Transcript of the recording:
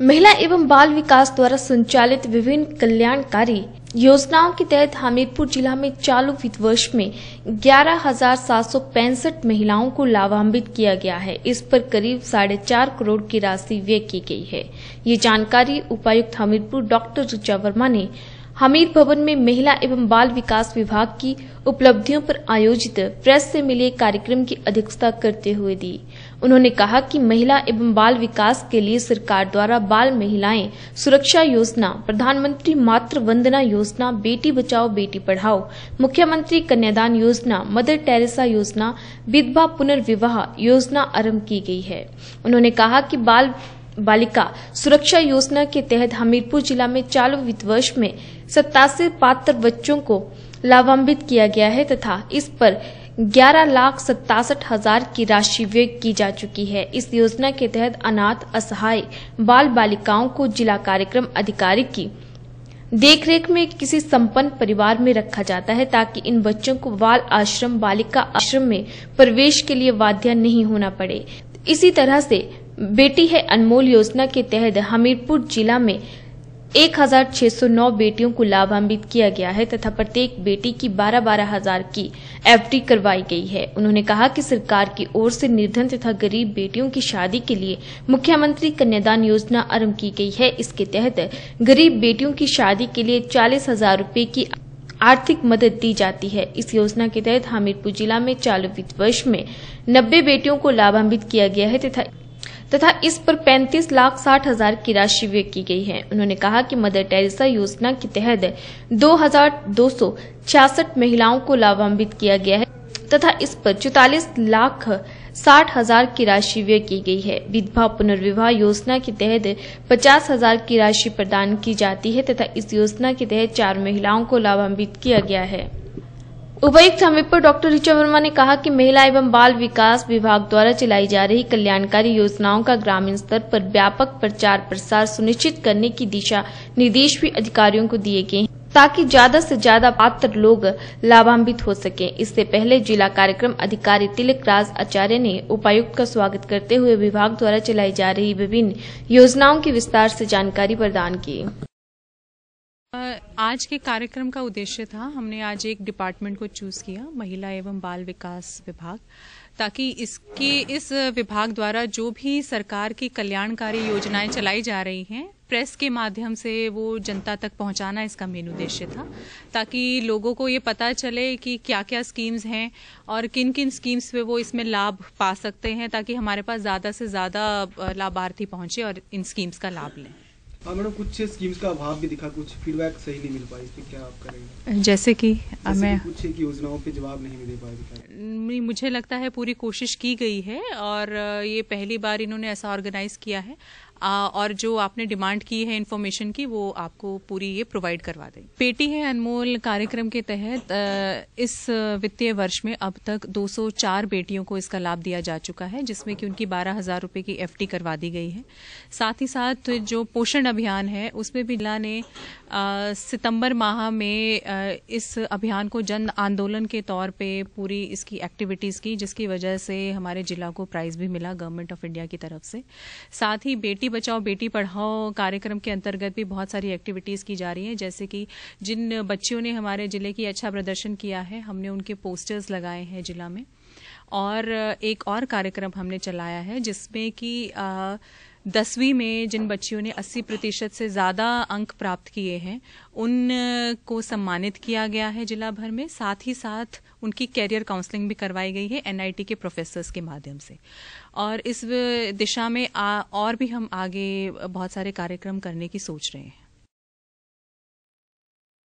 महिला एवं बाल विकास द्वारा संचालित विभिन्न कल्याणकारी योजनाओं के तहत हमीरपुर जिला में चालू वित्त वर्ष में ग्यारह महिलाओं को लाभान्वित किया गया है इस पर करीब साढ़े चार करोड़ की राशि व्यय की गई है ये जानकारी उपायुक्त हमीरपुर डॉक्टर ऋचा वर्मा ने हमीद भवन में महिला एवं बाल विकास विभाग की उपलब्धियों पर आयोजित प्रेस से मिले कार्यक्रम की अध्यक्षता करते हुए दी उन्होंने कहा कि महिला एवं बाल विकास के लिए सरकार द्वारा बाल महिलाएं सुरक्षा योजना प्रधानमंत्री मातृ वंदना योजना बेटी बचाओ बेटी पढ़ाओ मुख्यमंत्री कन्यादान योजना मदर टेरेसा योजना विधवा पुनर्विवाह योजना आरंभ की गई है उन्होंने कहा कि बाल बालिका सुरक्षा योजना के तहत हमीरपुर जिला में चालू वित्त वर्ष में सत्तासी पात्र बच्चों को लाभान्वित किया गया है तथा इस पर ग्यारह लाख सत्तासठ हजार की राशि व्यय की जा चुकी है इस योजना के तहत अनाथ असहाय बाल बालिकाओं को जिला कार्यक्रम अधिकारी की देखरेख में किसी संपन्न परिवार में रखा जाता है ताकि इन बच्चों को बाल आश्रम बालिका आश्रम में प्रवेश के लिए बाध्य नहीं होना पड़े इसी तरह से बेटी है अनमोल योजना के तहत हमीरपुर जिला में 1609 बेटियों को लाभान्वित किया गया है तथा प्रत्येक बेटी की बारह बारह हजार की एफडी करवाई गई है उन्होंने कहा कि सरकार की ओर से निर्धन तथा गरीब बेटियों की शादी के लिए मुख्यमंत्री कन्यादान योजना आरंभ की गई है इसके तहत गरीब बेटियों की शादी के लिए चालीस हजार रूपए की आर्थिक मदद दी जाती है इस योजना के तहत हमीरपुर जिला में चालू वित्त वर्ष में नब्बे बेटियों को लाभान्वित किया गया है तथा तथा इस पर पैंतीस लाख साठ हजार की राशि व्यय की गई है उन्होंने कहा कि मदर टेरेसा योजना के तहत दो हजार दो सौ छियासठ महिलाओं को लाभान्वित किया गया है तथा इस पर चौतालीस लाख साठ हजार की राशि व्यय की गई है विधवा पुनर्विवाह योजना के तहत पचास हजार की राशि प्रदान की जाती है तथा इस योजना के तहत चार महिलाओं को लाभान्वित किया गया है उपायुक्त हमीरपुर डॉक्टर ऋचा वर्मा ने कहा कि महिला एवं बाल विकास विभाग द्वारा चलाई जा रही कल्याणकारी योजनाओं का ग्रामीण स्तर पर व्यापक प्रचार प्रसार सुनिश्चित करने की दिशा निर्देश भी अधिकारियों को दिए गए ताकि ज्यादा से ज्यादा पात्र लोग लाभान्वित हो सके इससे पहले जिला कार्यक्रम अधिकारी तिलक राज आचार्य ने उपायुक्त का स्वागत करते हुए विभाग द्वारा चलाई जा रही विभिन्न योजनाओं की विस्तार से जानकारी प्रदान की आज के कार्यक्रम का उद्देश्य था हमने आज एक डिपार्टमेंट को चूज किया महिला एवं बाल विकास विभाग ताकि इसके इस विभाग द्वारा जो भी सरकार की कल्याणकारी योजनाएं चलाई जा रही हैं प्रेस के माध्यम से वो जनता तक पहुंचाना इसका मेन उद्देश्य था ताकि लोगों को ये पता चले कि क्या क्या स्कीम्स हैं और किन किन स्कीम्स पे वो इसमें लाभ पा सकते हैं ताकि हमारे पास ज़्यादा से ज़्यादा लाभार्थी पहुंचे और इन स्कीम्स का लाभ लें हाँ मैडम कुछ स्कीम्स का अभाव भी दिखा कुछ फीडबैक सही नहीं मिल पाई क्या आप करेंगे जैसे कि हमें कुछ एक योजनाओं पे जवाब नहीं मिल पाए मुझे लगता है पूरी कोशिश की गई है और ये पहली बार इन्होंने ऐसा ऑर्गेनाइज किया है और जो आपने डिमांड की है इन्फॉर्मेशन की वो आपको पूरी ये प्रोवाइड करवा दें पेटी है अनमोल कार्यक्रम के तहत इस वित्तीय वर्ष में अब तक 204 बेटियों को इसका लाभ दिया जा चुका है जिसमें कि उनकी बारह हजार रुपये की एफ करवा दी गई है साथ ही साथ जो पोषण अभियान है उसमें भी जिला ने सितंबर माह में इस अभियान को जन आंदोलन के तौर पर पूरी इसकी एक्टिविटीज की जिसकी वजह से हमारे जिला को प्राइज भी मिला गवर्नमेंट ऑफ इंडिया की तरफ से साथ ही बेटी बेटी बचाओ बेटी पढ़ाओ कार्यक्रम के अंतर्गत भी बहुत सारी एक्टिविटीज़ की जा रही हैं जैसे कि जिन बच्चियों ने हमारे ज़िले की अच्छा प्रदर्शन किया है हमने उनके पोस्टर्स लगाए हैं ज़िला में और एक और कार्यक्रम हमने चलाया है जिसमें कि दसवीं में जिन बच्चियों ने 80 प्रतिशत से ज़्यादा अंक प्राप्त किए हैं उन को सम्मानित किया गया है जिला भर में साथ ही साथ उनकी कैरियर काउंसलिंग भी करवाई गई है एनआईटी के प्रोफेसर्स के माध्यम से और इस दिशा में आ, और भी हम आगे बहुत सारे कार्यक्रम करने की सोच रहे हैं